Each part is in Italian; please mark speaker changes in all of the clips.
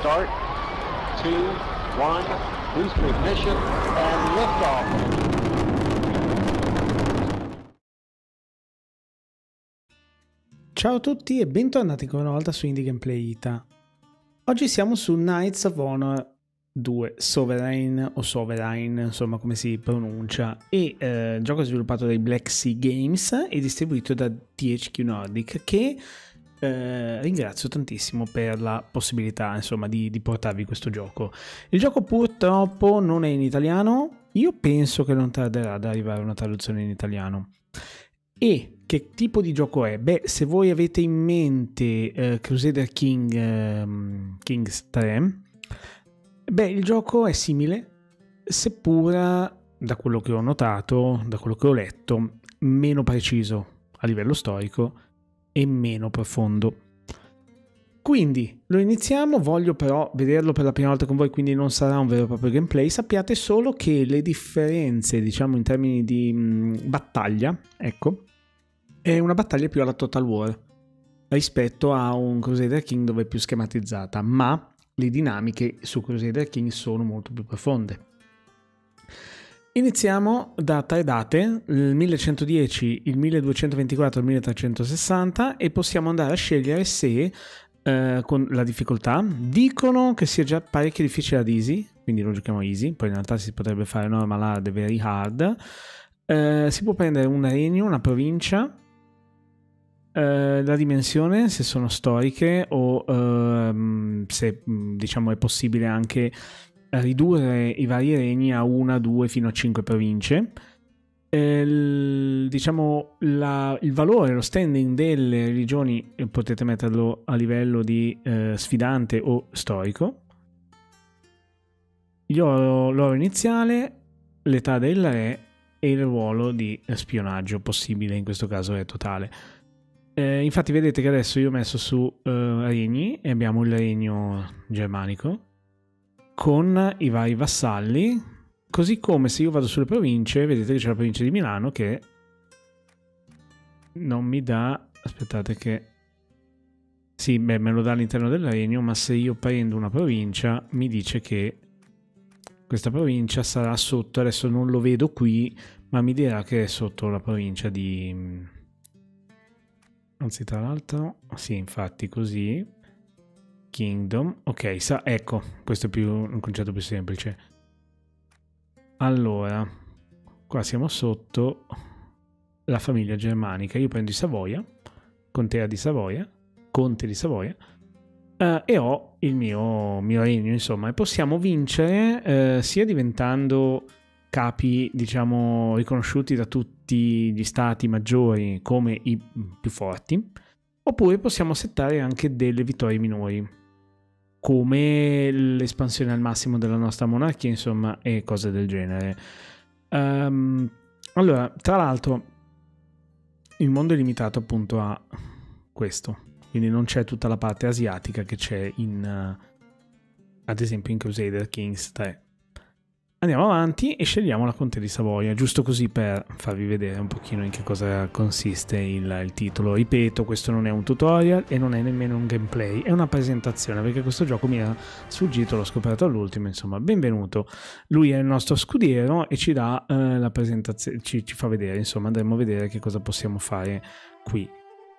Speaker 1: start, two, one, boost ignition, and liftoff.
Speaker 2: Ciao a tutti e bentornati ancora una volta su Indie Gameplay Ita. Oggi siamo su Knights of Honor 2 Sovereign o Sovereign, insomma come si pronuncia, e eh, gioco sviluppato dai Black Sea Games e distribuito da THQ Nordic che eh, ringrazio tantissimo per la possibilità insomma, di, di portarvi questo gioco. Il gioco purtroppo non è in italiano, io penso che non tarderà ad arrivare una traduzione in italiano. E che tipo di gioco è? Beh, se voi avete in mente eh, Crusader King eh, Kings 3, beh, il gioco è simile, seppur da quello che ho notato, da quello che ho letto, meno preciso a livello storico e meno profondo. Quindi lo iniziamo, voglio però vederlo per la prima volta con voi, quindi non sarà un vero e proprio gameplay. Sappiate solo che le differenze, diciamo in termini di mh, mm, battaglia, ecco, è una battaglia più alla Total War rispetto a un Crusader King dove è più schematizzata, ma le dinamiche su Crusader King sono molto più profonde. Iniziamo da tre date, il 1110, il 1224, il 1360 e possiamo andare a scegliere se eh, con la difficoltà dicono che sia già parecchio difficile ad easy, quindi lo giochiamo easy, poi in realtà si potrebbe fare normal hard e very hard. Eh, si può prendere un regno, una provincia, eh, la dimensione, se sono storiche o ehm, se diciamo è possibile anche ridurre i vari regni a una, due, fino a cinque province. Il, diciamo la, il valore, lo standing delle religioni eh, potete metterlo a livello di eh, sfidante o storico. L'oro, l'oro iniziale, l'età del re e il ruolo di spionaggio possibile, in questo caso è totale. Eh, infatti vedete che adesso io ho messo su eh, regni e abbiamo il regno germanico, con i vari vassalli, così come se io vado sulle province, vedete che c'è la provincia di Milano che non mi dà, aspettate che, sì, beh, me lo dà all'interno del regno, ma se io prendo una provincia mi dice che questa provincia sarà sotto, adesso non lo vedo qui, ma mi dirà che è sotto la provincia di... Anzi, tra l'altro, sì, infatti, così Kingdom. Ok, sa, ecco, questo è più, un concetto più semplice. Allora, qua siamo sotto la famiglia germanica. Io prendo i Savoia, contea di Savoia, conte di Savoia, eh, e ho il mio, mio, regno, insomma. E possiamo vincere eh, sia diventando capi, diciamo, riconosciuti da tutti gli stati maggiori come i più forti, oppure possiamo settare anche delle vittorie minori come l'espansione al massimo della nostra monarchia, insomma, e cose del genere. Um, allora, tra l'altro, il mondo è limitato appunto a questo, quindi non c'è tutta la parte asiatica che c'è in, uh, ad esempio, in Crusader Kings 3. Andiamo avanti e scegliamo la Conte di Savoia, giusto così per farvi vedere un pochino in che cosa consiste il, il, titolo. Ripeto, questo non è un tutorial e non è nemmeno un gameplay, è una presentazione perché questo gioco mi era sfuggito, l'ho scoperto all'ultimo, insomma, benvenuto. Lui è il nostro scudiero e ci dà eh, la presentazione, ci, ci fa vedere, insomma, andremo a vedere che cosa possiamo fare qui.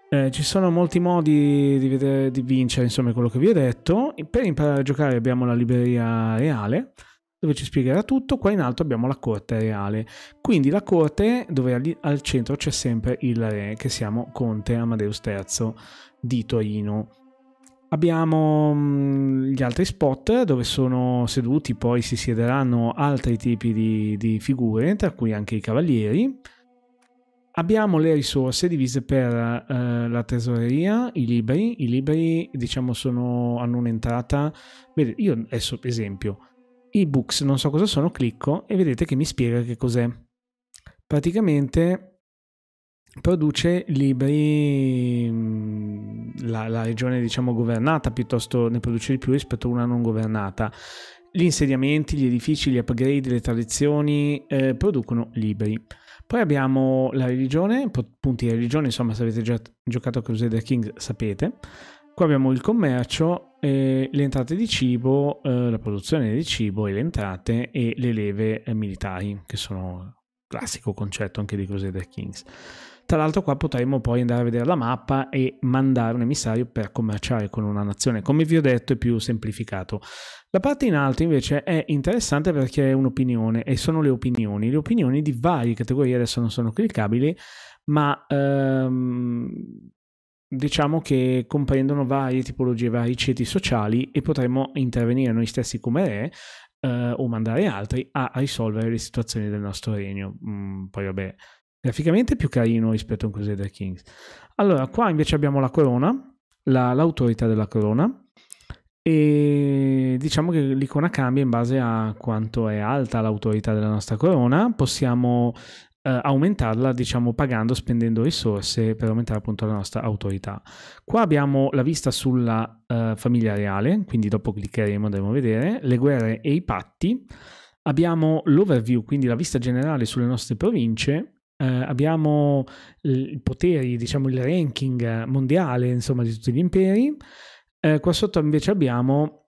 Speaker 2: Eh, ci sono molti modi di, vedere, di vincere, insomma, quello che vi ho detto. Per imparare a giocare abbiamo la libreria reale dove ci spiegherà tutto, qua in alto abbiamo la corte reale, quindi la corte dove al centro c'è sempre il re, che siamo Conte Amadeus III di Torino. Abbiamo mm, gli altri spot dove sono seduti, poi si siederanno altri tipi di, di figure, tra cui anche i cavalieri. Abbiamo le risorse divise per eh, la tesoreria, i libri. I libri, diciamo, sono, hanno un'entrata. Bene, io adesso, esempio, ebooks, non so cosa sono, clicco e vedete che mi spiega che cos'è. Praticamente produce libri mm, la, la, regione diciamo governata piuttosto ne produce di più rispetto a una non governata gli insediamenti, gli edifici, gli upgrade, le tradizioni eh, producono libri. Poi abbiamo la religione, punti di religione, insomma se avete già giocato a Crusader Kings sapete. Qua abbiamo il commercio, eh, le entrate di cibo, eh, la produzione di cibo e le entrate e le leve eh, militari, che sono classico concetto anche di Crusader Kings. Tra l'altro qua potremmo poi andare a vedere la mappa e mandare un emissario per commerciare con una nazione. Come vi ho detto è più semplificato. La parte in alto invece è interessante perché è un'opinione e sono le opinioni. Le opinioni di varie categorie adesso non sono cliccabili, ma ehm, diciamo che comprendono varie tipologie, vari ceti sociali e potremmo intervenire noi stessi come re eh, o mandare altri a risolvere le situazioni del nostro regno. Mm, poi vabbè, graficamente è più carino rispetto a un Crusader Kings. Allora, qua invece abbiamo la corona, la, l'autorità della corona e diciamo che l'icona cambia in base a quanto è alta l'autorità della nostra corona possiamo eh, aumentarla, diciamo, pagando, spendendo risorse per aumentare appunto la nostra autorità. Qua abbiamo la vista sulla eh, famiglia reale, quindi dopo cliccheremo, andremo a vedere, le guerre e i patti. Abbiamo l'overview, quindi la vista generale sulle nostre province, Uh, abbiamo i poteri, diciamo il ranking mondiale, insomma, di tutti gli imperi. Uh, qua sotto invece abbiamo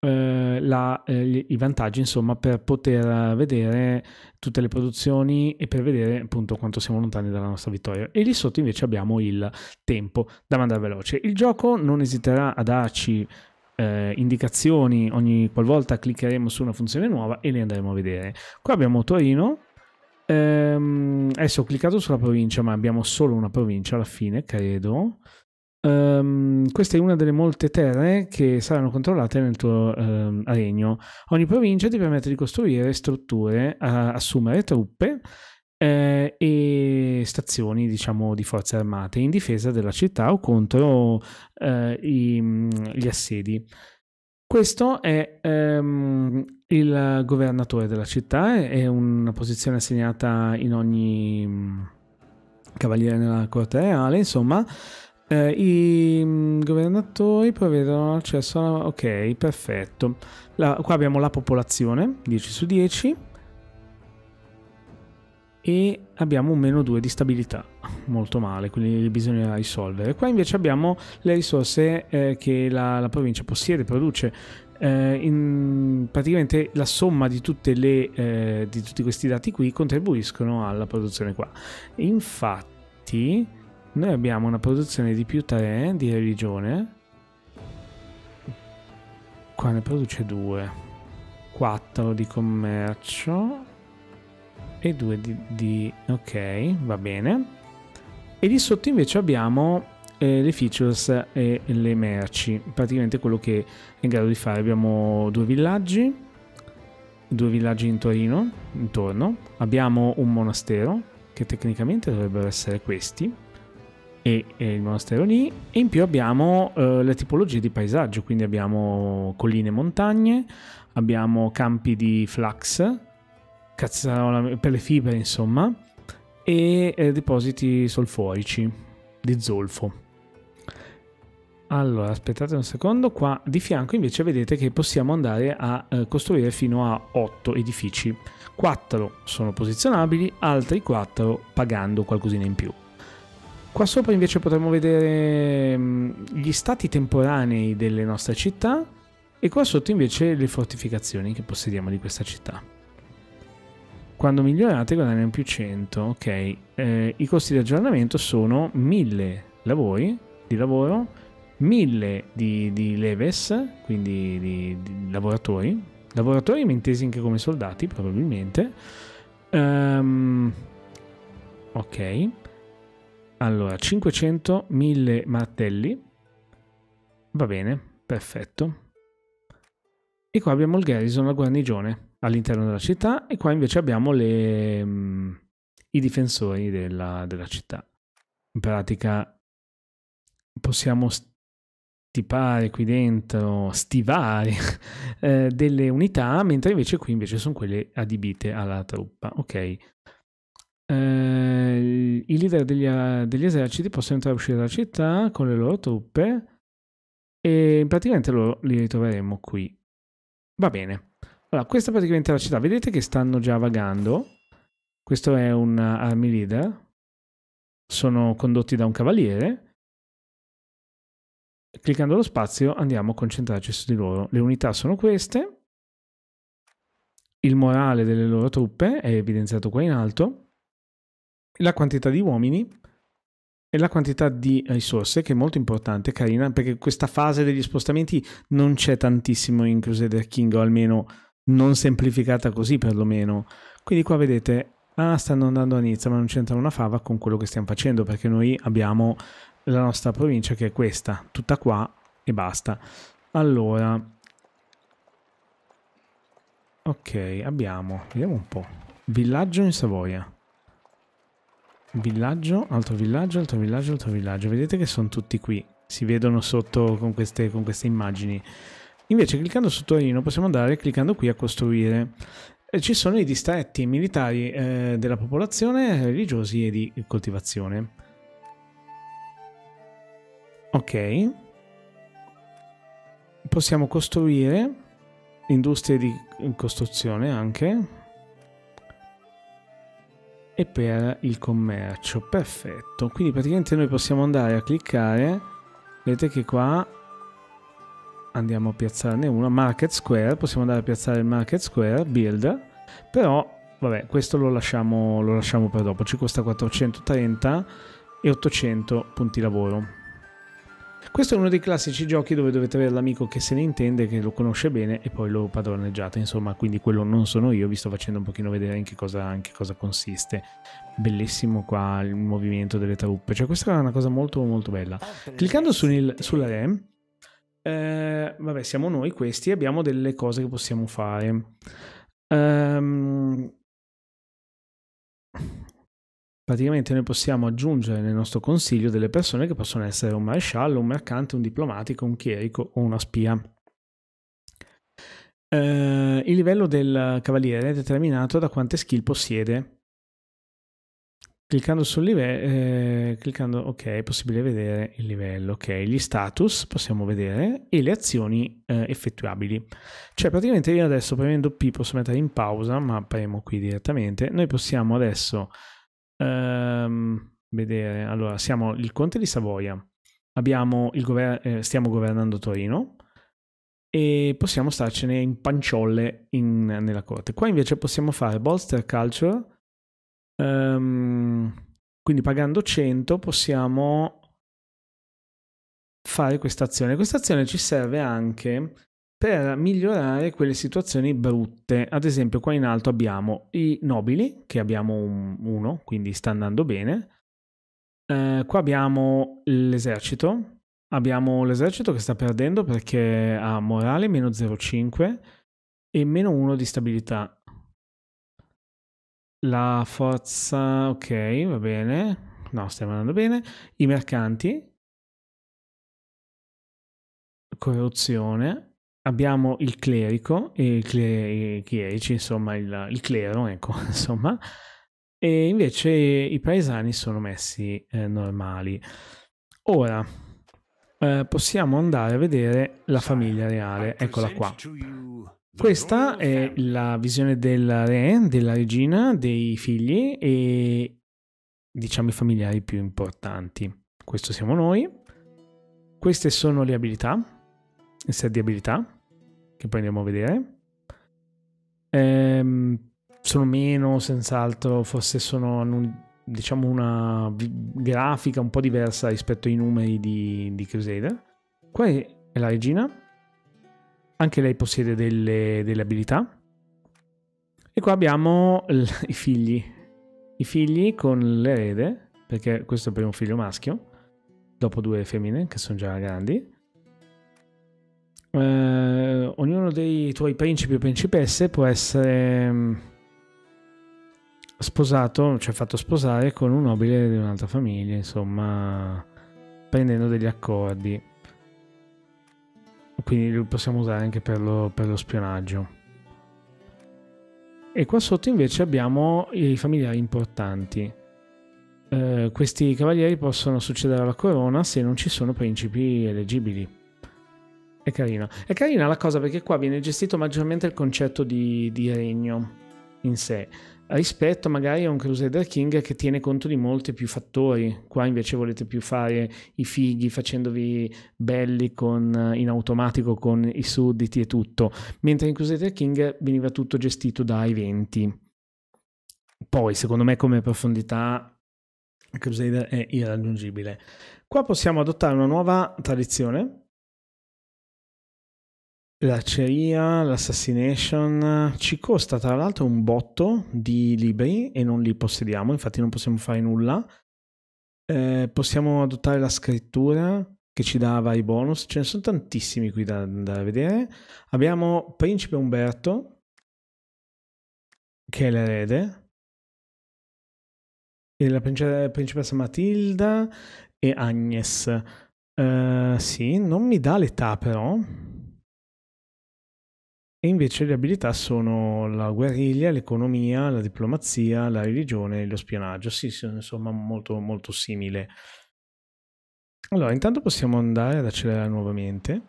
Speaker 2: eh, la, eh, i vantaggi insomma per poter eh, vedere tutte le produzioni e per vedere appunto quanto siamo lontani dalla nostra vittoria e lì sotto invece abbiamo il tempo da mandare veloce il gioco non esiterà a darci eh, indicazioni ogni qualvolta cliccheremo su una funzione nuova e le andremo a vedere qua abbiamo Torino ehm, adesso ho cliccato sulla provincia ma abbiamo solo una provincia alla fine credo Um, questa è una delle molte terre che saranno controllate nel tuo um, regno. Ogni provincia ti permette di costruire strutture, assumere truppe eh, e stazioni diciamo di forze armate in difesa della città o contro eh, i, mm, gli assedi. Questo è ehm, il governatore della città, è una posizione assegnata in ogni mm, cavaliere nella corte reale, insomma, eh, I mm, governatori prevedono accesso alla... Ok, perfetto. La, qua abbiamo la popolazione, 10 su 10. E abbiamo un meno 2 di stabilità. Molto male, quindi li bisognerà risolvere. Qua invece abbiamo le risorse eh, che la, la provincia possiede, produce. Eh, in, praticamente la somma di, tutte le, eh, di, tutti questi dati qui contribuiscono alla produzione qua. Infatti noi abbiamo una produzione di più 3 di religione. Qua ne produce 2. 4 di commercio. E 2 di, di... Ok, va bene. E di sotto invece abbiamo eh, le features e le merci. Praticamente quello che è in grado di fare. Abbiamo due villaggi. Due villaggi in Torino, intorno. Abbiamo un monastero, che tecnicamente dovrebbero essere questi e, il monastero lì e in più abbiamo eh, le tipologie di paesaggio, quindi abbiamo colline e montagne, abbiamo campi di flax, cazzarola per le fibre insomma, e eh, depositi solforici di zolfo. Allora, aspettate un secondo, qua di fianco invece vedete che possiamo andare a eh, costruire fino a 8 edifici. 4 sono posizionabili, altri 4 pagando qualcosina in più. Qua sopra invece potremo vedere mm, gli stati temporanei delle nostre città e qua sotto invece le fortificazioni che possediamo di questa città. Quando migliorate guadagnano più 100, ok. Eh, I costi di aggiornamento sono 1000 lavori di lavoro, 1000 di, di leves, quindi di, di lavoratori, lavoratori intesi anche come soldati probabilmente. Um, ok allora, 500, 1000 martelli. Va bene, perfetto. E qua abbiamo il garrison, la guarnigione all'interno della città e qua invece abbiamo le, mh, mm, i difensori della, della città. In pratica possiamo stipare qui dentro, stivare eh, delle unità, mentre invece qui invece sono quelle adibite alla truppa. Ok eh, i leader degli, degli, eserciti possono entrare e uscire dalla città con le loro truppe e praticamente loro li ritroveremo qui. Va bene. Allora, questa è praticamente la città. Vedete che stanno già vagando. Questo è un army leader. Sono condotti da un cavaliere. Cliccando lo spazio andiamo a concentrarci su di loro. Le unità sono queste. Il morale delle loro truppe è evidenziato qua in alto la quantità di uomini e la quantità di risorse, che è molto importante, carina, perché questa fase degli spostamenti non c'è tantissimo in Crusader King, o almeno non semplificata così perlomeno. Quindi qua vedete, ah, stanno andando a Nizza, ma non c'entra una fava con quello che stiamo facendo, perché noi abbiamo la nostra provincia che è questa, tutta qua e basta. Allora, ok, abbiamo, vediamo un po', villaggio in Savoia. Villaggio, altro villaggio, altro villaggio, altro villaggio. Vedete che sono tutti qui. Si vedono sotto con queste, con queste immagini. Invece cliccando su Torino possiamo andare cliccando qui a costruire. Ci sono i distretti militari eh, della popolazione, religiosi e di coltivazione. Ok. Possiamo costruire industrie di costruzione anche e per il commercio. Perfetto, quindi praticamente noi possiamo andare a cliccare, vedete che qua andiamo a piazzarne una, Market Square, possiamo andare a piazzare il Market Square, Build, però vabbè questo lo lasciamo, lo lasciamo per dopo, ci costa 430 e 800 punti lavoro. Questo è uno dei classici giochi dove dovete avere l'amico che se ne intende, che lo conosce bene e poi lo padroneggiate, insomma, quindi quello non sono io, vi sto facendo un pochino vedere in che cosa, in cosa consiste. Bellissimo qua il movimento delle truppe, cioè questa è una cosa molto molto bella. Cliccando su il, sulla RAM, eh, vabbè siamo noi questi e abbiamo delle cose che possiamo fare. Um, praticamente noi possiamo aggiungere nel nostro consiglio delle persone che possono essere un maresciallo, un mercante, un diplomatico, un chierico o una spia. Eh, il livello del cavaliere è determinato da quante skill possiede. Cliccando sul livello, eh, cliccando ok, è possibile vedere il livello, ok, gli status possiamo vedere e le azioni eh, effettuabili. Cioè praticamente io adesso premendo P posso mettere in pausa, ma premo qui direttamente, noi possiamo adesso Ehm, vedere, allora siamo il Conte di Savoia, gover- eh, stiamo governando Torino e possiamo starcene in panciolle in, nella corte. Qua invece possiamo fare bolster culture, ehm, quindi pagando 100 possiamo fare questa azione. Questa azione ci serve anche per migliorare quelle situazioni brutte. Ad esempio qua in alto abbiamo i nobili, che abbiamo un, uno, quindi sta andando bene. Eh, qua abbiamo l'esercito, abbiamo l'esercito che sta perdendo perché ha morale meno 0,5 e meno 1 di stabilità. La forza, ok, va bene. No, stiamo andando bene. I mercanti. Corruzione abbiamo il clerico, il cle- i chierici, insomma il, il, clero, ecco, insomma, e invece i paesani sono messi eh, normali. Ora, eh, possiamo andare a vedere la famiglia reale, eccola qua. Questa è la visione del re, della regina, dei figli e diciamo i familiari più importanti. Questo siamo noi. Queste sono le abilità, il set di abilità che poi andiamo a vedere. Ehm, sono meno, senz'altro, forse sono diciamo una grafica un po' diversa rispetto ai numeri di, di Crusader. Qua è la regina, anche lei possiede delle, delle abilità. E qua abbiamo i figli, i figli con l'erede, perché questo è il primo figlio maschio, dopo due femmine che sono già grandi eh, ognuno dei tuoi principi o principesse può essere mm, sposato, cioè fatto sposare con un nobile di un'altra famiglia, insomma, prendendo degli accordi. Quindi lo possiamo usare anche per lo, per lo spionaggio. E qua sotto invece abbiamo i familiari importanti. Eh, questi cavalieri possono succedere alla corona se non ci sono principi elegibili. È carina. È carina la cosa perché qua viene gestito maggiormente il concetto di, di regno in sé rispetto magari a un Crusader King che tiene conto di molti più fattori. Qua invece volete più fare i fighi facendovi belli con, in automatico con i sudditi e tutto, mentre in Crusader King veniva tutto gestito da eventi. Poi, secondo me, come profondità Crusader è irraggiungibile. Qua possiamo adottare una nuova tradizione L'acceria, l'assassination ci costa tra l'altro un botto di libri e non li possediamo, infatti non possiamo fare nulla. Eh, possiamo adottare la scrittura che ci dà vari bonus, ce ne sono tantissimi qui da, andare a vedere. Abbiamo Principe Umberto, che è l'erede, e la principessa Matilda e Agnes. Eh, sì, non mi dà l'età però. E invece le abilità sono la guerriglia, l'economia, la diplomazia, la religione e lo spionaggio. Sì, sono insomma molto, molto simile. Allora, intanto possiamo andare ad accelerare nuovamente.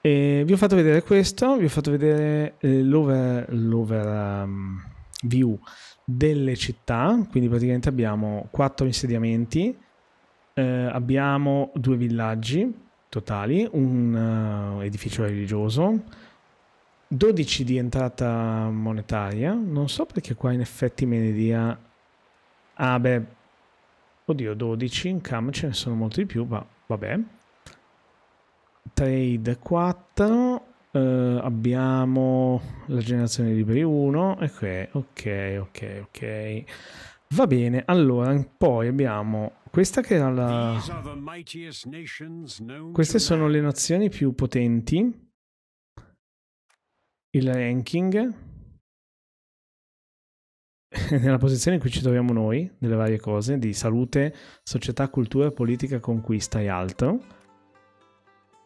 Speaker 2: E vi ho fatto vedere questo, vi ho fatto vedere eh, l'overview ehm, um, delle città, quindi praticamente abbiamo quattro insediamenti, eh, abbiamo due villaggi totali, un uh, edificio religioso, 12 di entrata monetaria. Non so perché qua in effetti me ne dia... Ah beh, oddio, 12 in cam ce ne sono molti di più, ma vabbè. Trade 4. Uh, eh, abbiamo la generazione di libri 1 ok ecco, ok ok ok va bene allora poi abbiamo questa che era la queste sono le nazioni più potenti il ranking nella posizione in cui ci troviamo noi, nelle varie cose, di salute, società, cultura, politica, conquista e altro,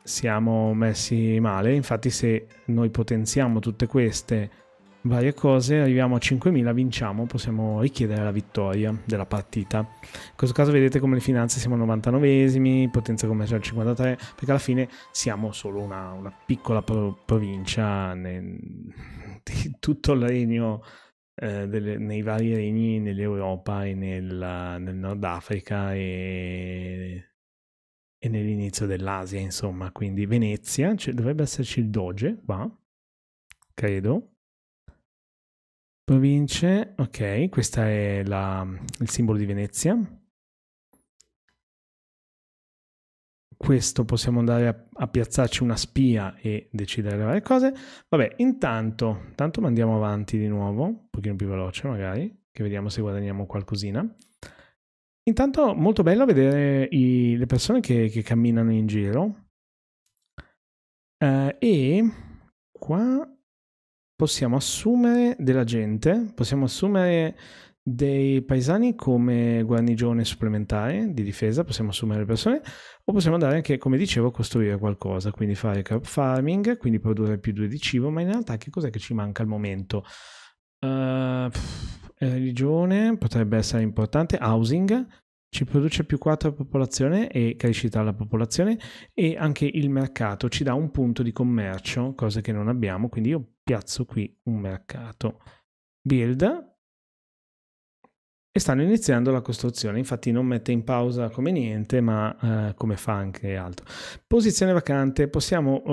Speaker 2: siamo messi male. Infatti se noi potenziamo tutte queste varie cose, arriviamo a 5.000, vinciamo, possiamo richiedere la vittoria della partita. In questo caso vedete come le finanze siamo 99esimi, potenza commerciale 53, perché alla fine siamo solo una, una piccola pro provincia nel, di tutto il regno, eh, delle, nei vari regni nell'Europa e nel, nel Nord Africa e e nell'inizio dell'Asia, insomma, quindi Venezia, cioè, dovrebbe esserci il Doge qua, credo, Province, ok, questo è la, il simbolo di Venezia. Questo possiamo andare a, a piazzarci una spia e decidere le varie cose. Vabbè, intanto, intanto mandiamo avanti di nuovo, un pochino più veloce magari, che vediamo se guadagniamo qualcosina. Intanto molto bello vedere i, le persone che, che, camminano in giro. Uh, e qua possiamo assumere della gente, possiamo assumere dei paesani come guarnigione supplementare di difesa, possiamo assumere persone o possiamo andare anche, come dicevo, a costruire qualcosa, quindi fare crop farming, quindi produrre più due di cibo, ma in realtà che cos'è che ci manca al momento? Uh, religione potrebbe essere importante, housing, ci produce più 4 popolazione e crescita alla popolazione e anche il mercato ci dà un punto di commercio, cosa che non abbiamo, quindi io piazzo qui un mercato. Build. E stanno iniziando la costruzione, infatti non mette in pausa come niente, ma eh, come fa anche altro. Posizione vacante, possiamo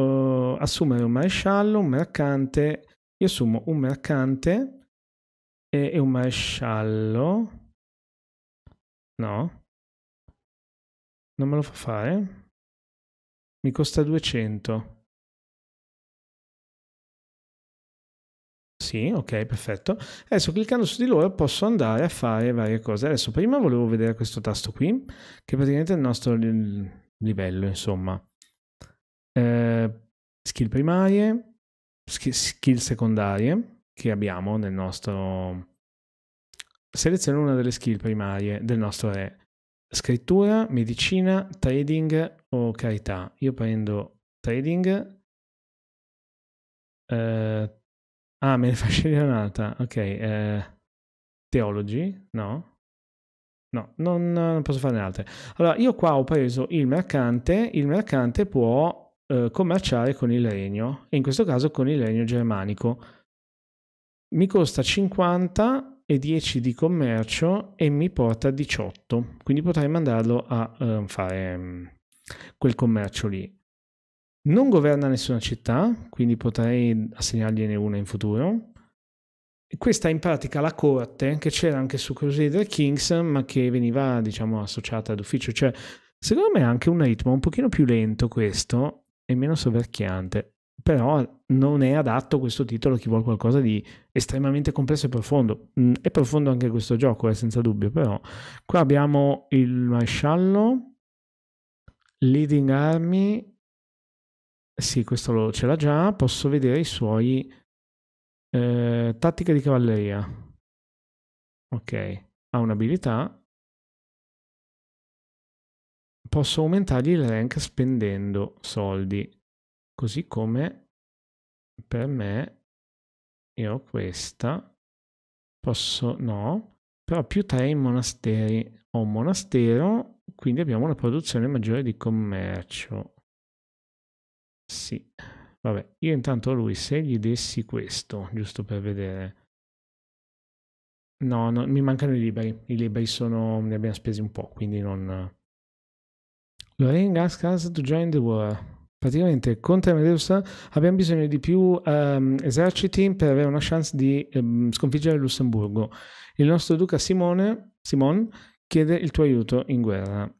Speaker 2: eh, assumere un maresciallo, un mercante, io assumo un mercante e, e un maresciallo.
Speaker 1: No, non me lo fa fare. Mi costa 200.
Speaker 2: Sì, ok, perfetto. Adesso cliccando su di loro posso andare a fare varie cose. Adesso prima volevo vedere questo tasto qui, che praticamente è il nostro livello, insomma. Eh, skill primarie, skill secondarie che abbiamo nel nostro... Seleziono una delle skill primarie del nostro re. Scrittura, medicina, trading o carità. Io prendo trading. Eh, Ah, me ne fa scegliere un'altra. Ok, eh, Theology? No? No, non, non, posso farne altre. Allora, io qua ho preso il mercante, il mercante può eh, commerciare con il regno, e in questo caso con il regno germanico. Mi costa 50 e 10 di commercio e mi porta 18, quindi potrei mandarlo a eh, fare mm, quel commercio lì non governa nessuna città, quindi potrei assegnargliene una in futuro. E questa è in pratica la corte che c'era anche su Crusader Kings, ma che veniva diciamo associata ad ufficio. Cioè, secondo me è anche un ritmo un pochino più lento questo e meno soverchiante. Però non è adatto questo titolo a chi vuole qualcosa di estremamente complesso e profondo. Mm, è profondo anche questo gioco, eh, senza dubbio, però. Qua abbiamo il maresciallo, Leading Army, eh sì, questo lo, ce l'ha già. Posso vedere i suoi... Eh, tattica di cavalleria. Ok.
Speaker 1: Ha un'abilità. Posso aumentargli il rank spendendo soldi. Così come per
Speaker 2: me io ho questa. Posso... no. Però più tre in monasteri. Ho un monastero, quindi abbiamo una produzione maggiore di commercio sì. Vabbè, io intanto lui, se gli dessi questo, giusto per vedere... No, no, mi mancano i libri, I libri sono... ne abbiamo spesi un po', quindi non... Lorraine asks us to join the war. Praticamente contro Amadeus abbiamo bisogno di più um, eserciti per avere una chance di um, sconfiggere il Lussemburgo. Il nostro duca Simone, Simon chiede il tuo aiuto in guerra.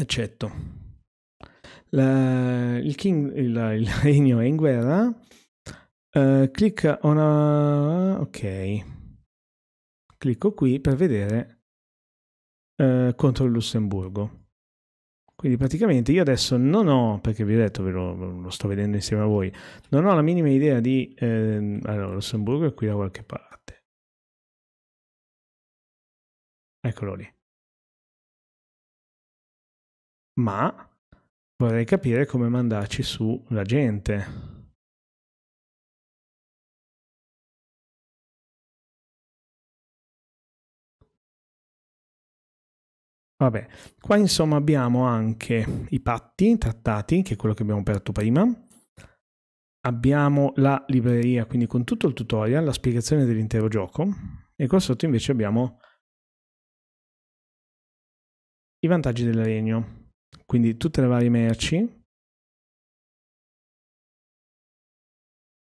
Speaker 2: Accetto. La, il King, il, il regno è in guerra. Uh, clicca una... ok. Clicco qui per vedere uh, contro il Lussemburgo. Quindi praticamente io adesso non ho, perché vi ho detto, ve lo, lo sto vedendo insieme a voi, non ho la minima idea di... Eh, allora, Lussemburgo è qui da qualche parte.
Speaker 1: Eccolo lì. Ma Vorrei capire come mandarci su la gente.
Speaker 2: Vabbè, qua insomma abbiamo anche i patti trattati, che è quello che abbiamo aperto prima. Abbiamo la libreria, quindi con tutto il tutorial, la spiegazione dell'intero gioco. E qua sotto invece abbiamo i vantaggi del regno quindi tutte le varie merci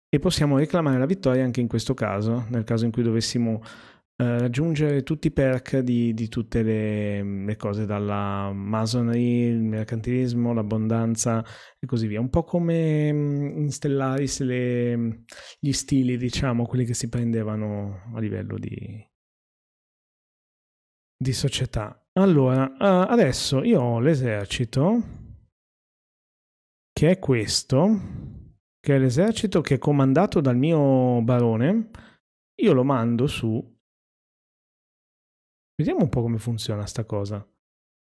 Speaker 2: e possiamo reclamare la vittoria anche in questo caso, nel caso in cui dovessimo eh, raggiungere tutti i perk di, di tutte le, mm, le, cose, dalla masonry, il mercantilismo, l'abbondanza e così via. Un po' come mm, in Stellaris le, mm, gli stili, diciamo, quelli che si prendevano a livello di, di società. Allora, eh, adesso io ho l'esercito, che è questo, che è l'esercito che è comandato dal mio barone. Io lo mando su... Vediamo un po' come funziona sta cosa.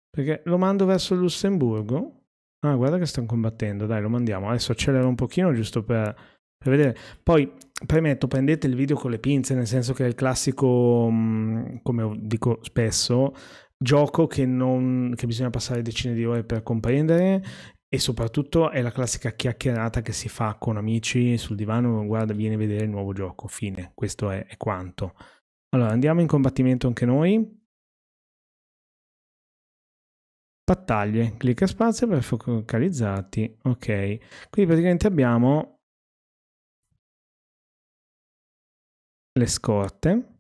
Speaker 2: Perché lo mando verso il Lussemburgo. Ah, guarda che stanno combattendo, dai, lo mandiamo. Adesso accelero un pochino giusto per per vedere. Poi premetto, prendete il video con le pinze, nel senso che è il classico, mm, come dico spesso, gioco che, non, che bisogna passare decine di ore per comprendere e soprattutto è la classica chiacchierata che si fa con amici sul divano, guarda, vieni a vedere il nuovo gioco, fine, questo è, è quanto. Allora, andiamo in combattimento anche noi. Battaglie, clicca spazio
Speaker 1: per focalizzarti, ok. Qui praticamente abbiamo le scorte.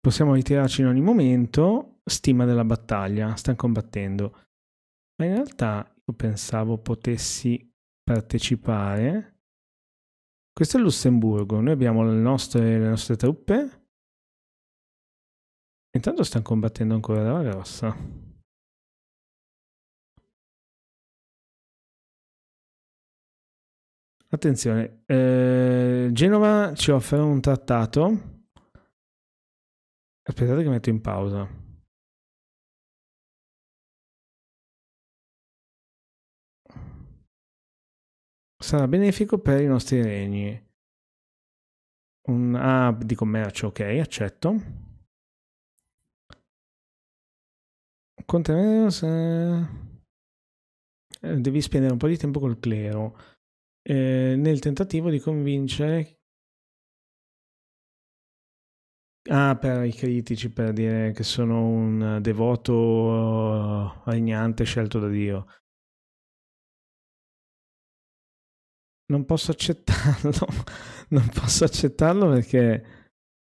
Speaker 2: Possiamo ritirarci in ogni momento. Stima della battaglia, stanno combattendo. Ma in realtà io pensavo potessi partecipare. Questo è il Lussemburgo, noi abbiamo le nostre, le nostre truppe. Intanto stanno combattendo ancora la grossa.
Speaker 1: Attenzione, eh, Genova ci offre un trattato. Aspettate che metto in pausa. Sarà benefico per i nostri regni. Un hub di commercio, ok, accetto. Contenere... Eh, eh, devi spendere un po' di tempo col clero
Speaker 2: eh, nel tentativo di convincere Ah, per i critici, per dire che sono un devoto eh, regnante scelto da Dio. Non posso accettarlo, non posso accettarlo perché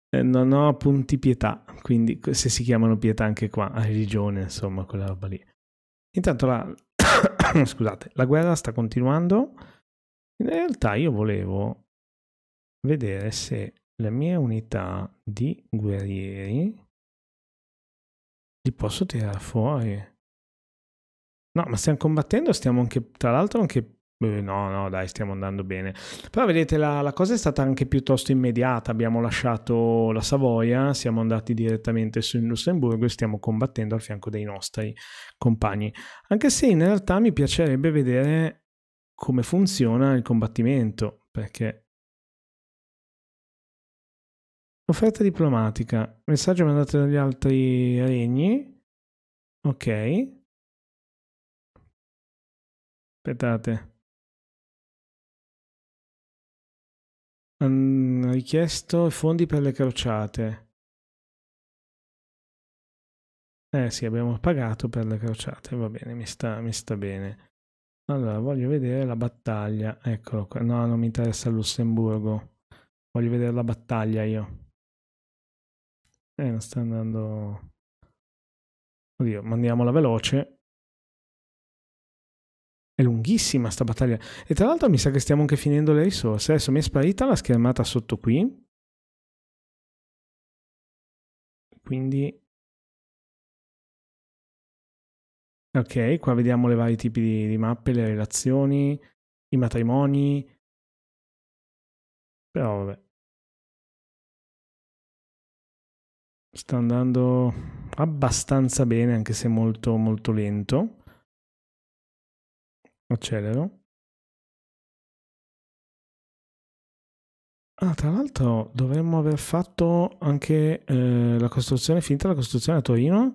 Speaker 2: eh, non ho punti pietà, quindi se si chiamano pietà anche qua, religione, insomma, quella roba lì. Intanto la, scusate, la guerra sta continuando in realtà io volevo vedere se la mia unità di guerrieri li posso tirare fuori. No, ma stiamo combattendo, stiamo anche, tra l'altro anche... Eh, no, no, dai, stiamo andando bene. Però vedete, la, la cosa è stata anche piuttosto immediata. Abbiamo lasciato la Savoia, siamo andati direttamente su Lussemburgo e stiamo combattendo al fianco dei nostri compagni. Anche se in realtà mi piacerebbe vedere come funziona il combattimento, perché... Offerta diplomatica, messaggio mandato dagli altri regni.
Speaker 1: Ok. Aspettate. Hanno richiesto fondi per le
Speaker 2: crociate. Eh sì, abbiamo pagato per le crociate, va bene, mi sta, mi sta bene. Allora, voglio vedere la battaglia. Eccolo qua. No, non mi interessa il Lussemburgo. Voglio vedere la battaglia io. Eh, non sta andando... Oddio, mandiamola veloce. È lunghissima sta battaglia. E tra l'altro mi sa che stiamo anche finendo le risorse. Adesso mi è sparita la schermata sotto qui.
Speaker 1: Quindi Ok, qua vediamo le vari tipi di, di mappe, le relazioni, i matrimoni. Però vabbè. Sta andando abbastanza bene, anche se molto molto lento. Accelero. Ah, tra l'altro dovremmo aver fatto
Speaker 2: anche eh, la costruzione, finita la costruzione a Torino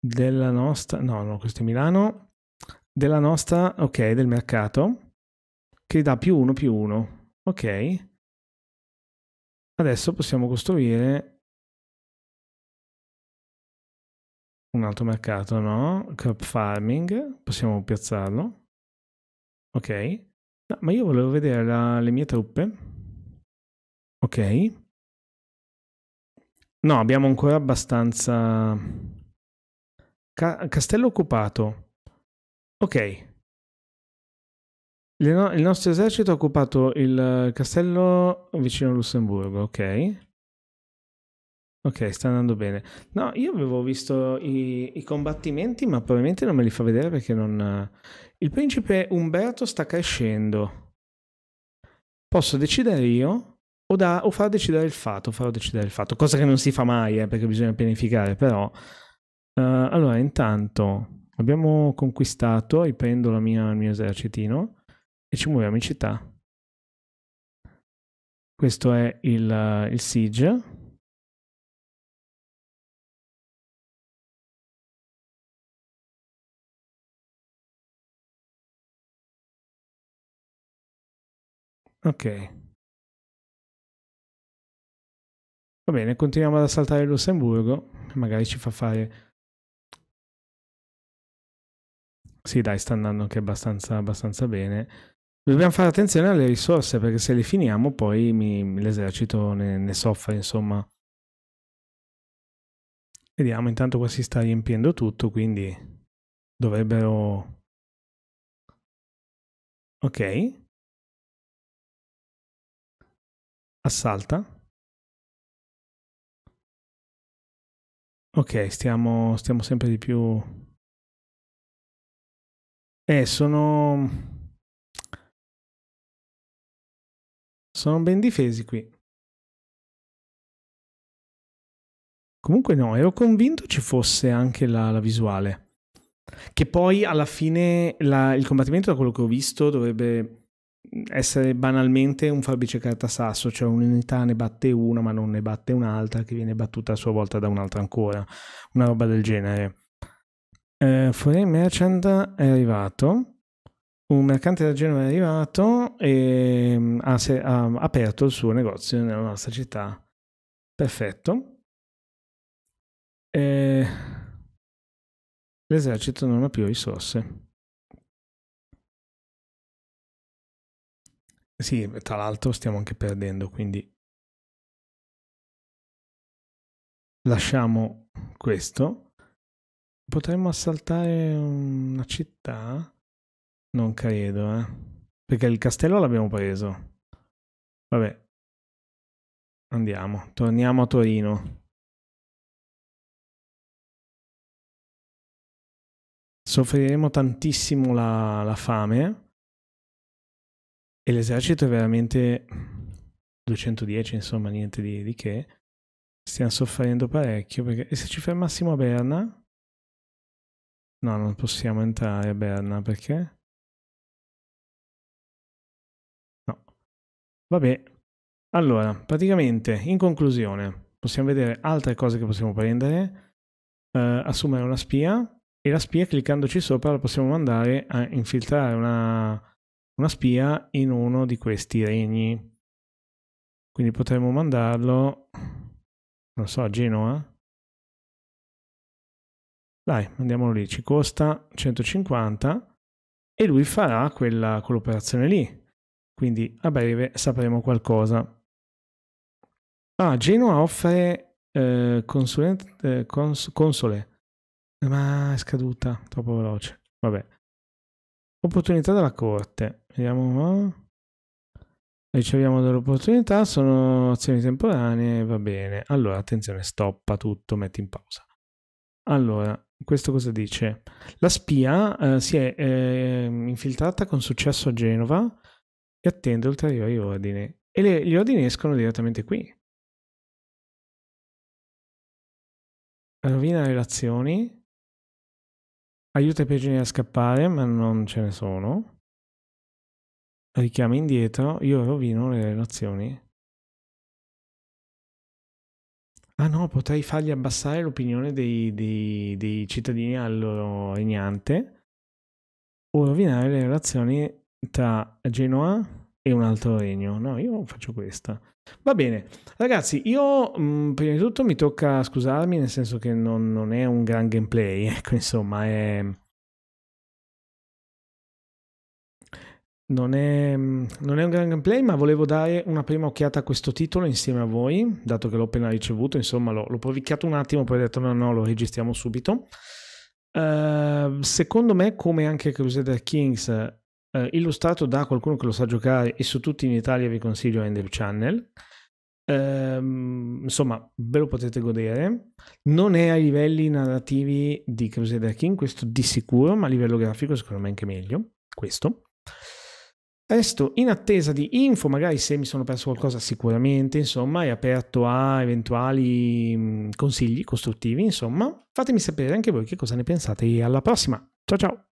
Speaker 2: della nostra, no, no, questo è Milano, della nostra, ok, del mercato, che dà più uno più uno ok. Adesso possiamo
Speaker 1: costruire un altro mercato, no?
Speaker 2: Crop farming, possiamo piazzarlo, ok. No, ma io volevo vedere la, le mie truppe, ok. No, abbiamo ancora abbastanza Ca- castello occupato. Ok. No- il nostro esercito ha occupato il eh, castello vicino a Lussemburgo, ok. Ok, sta andando bene. No, io avevo visto i, i, combattimenti, ma probabilmente non me li fa vedere perché non... Eh, il principe Umberto sta crescendo. Posso decidere io o, da, o far decidere il fatto, farò decidere il fatto, cosa che non si fa mai, eh, perché bisogna pianificare, però Uh, allora, intanto abbiamo conquistato, riprendo la mia, il mio esercitino e ci muoviamo in città. Questo è il, uh, il siege.
Speaker 1: Ok. Va
Speaker 2: bene, continuiamo ad assaltare il Lussemburgo, magari ci fa fare Sì, dai, sta andando anche abbastanza, abbastanza bene. Dobbiamo fare attenzione alle risorse perché se le finiamo poi mi, l'esercito ne, ne soffre, insomma. Vediamo, intanto qua si sta riempiendo tutto, quindi
Speaker 1: dovrebbero... Ok. Assalta. Ok, stiamo, stiamo sempre di più eh, sono... Sono ben difesi qui.
Speaker 2: Comunque no, ero convinto ci fosse anche la, la visuale. Che poi alla fine la, il combattimento, da quello che ho visto, dovrebbe essere banalmente un forbice carta sasso, cioè un'unità ne batte una ma non ne batte un'altra che viene battuta a sua volta da un'altra ancora, una roba del genere eh, Foreign Merchant è arrivato, un mercante da Genova è arrivato e mm, ha, se- ha aperto il suo negozio nella nostra città. Perfetto. E... Eh,
Speaker 1: l'esercito non ha più risorse. Sì, tra l'altro stiamo anche perdendo, quindi
Speaker 2: lasciamo questo Potremmo assaltare una città? Non credo, eh. Perché il castello l'abbiamo preso. Vabbè. Andiamo, torniamo
Speaker 1: a Torino.
Speaker 2: Soffriremo tantissimo la, la fame. E l'esercito è veramente 210, insomma, niente di, di che. Stiamo soffrendo parecchio perché... E se ci fermassimo a Berna?
Speaker 1: No, non possiamo entrare a Berna perché?
Speaker 2: No. Vabbè. Allora, praticamente, in conclusione, possiamo vedere altre cose che possiamo prendere. Eh, assumere una spia e la spia cliccandoci sopra la possiamo mandare a infiltrare una, una spia in uno di questi regni. Quindi potremmo mandarlo, non so, a Genoa? Dai, andiamolo lì, ci costa 150 e lui farà quella, quell'operazione lì. Quindi a breve sapremo qualcosa. Ah, Genoa offre eh, eh, cons console. Ma è scaduta, troppo veloce. Vabbè. Opportunità della corte. Vediamo. Riceviamo delle opportunità, sono azioni temporanee, va bene. Allora, attenzione, stoppa tutto, metti in pausa. Allora, questo cosa dice? La spia eh, si è eh, infiltrata con successo a Genova e attende ulteriori ordini. E le, gli ordini escono direttamente qui.
Speaker 1: Rovina relazioni. Aiuta i prigionieri a scappare, ma non ce ne sono. Richiama
Speaker 2: indietro. Io rovino le relazioni. Ah no, potrei fargli abbassare l'opinione dei, dei, dei cittadini al loro regnante o rovinare le relazioni tra Genoa e un altro regno. No, io faccio questa. Va bene, ragazzi, io mh, mm, prima di tutto mi tocca scusarmi, nel senso che non, non è un gran gameplay, ecco, insomma, è Non è, non è, un gran gameplay, ma volevo dare una prima occhiata a questo titolo insieme a voi, dato che l'ho appena ricevuto, insomma l'ho, l'ho provicchiato un attimo, poi ho detto no, no, lo registriamo subito. Uh, secondo me, come anche Crusader Kings, uh, illustrato da qualcuno che lo sa giocare e su tutti in Italia vi consiglio Ender Channel, Uh, insomma, ve lo potete godere. Non è ai livelli narrativi di Crusader King, questo di sicuro, ma a livello grafico secondo me anche meglio. Questo. Resto in attesa di info, magari se mi sono perso qualcosa sicuramente, insomma, è aperto a eventuali mm, consigli costruttivi, insomma. Fatemi sapere anche voi che cosa ne pensate e alla prossima. Ciao ciao!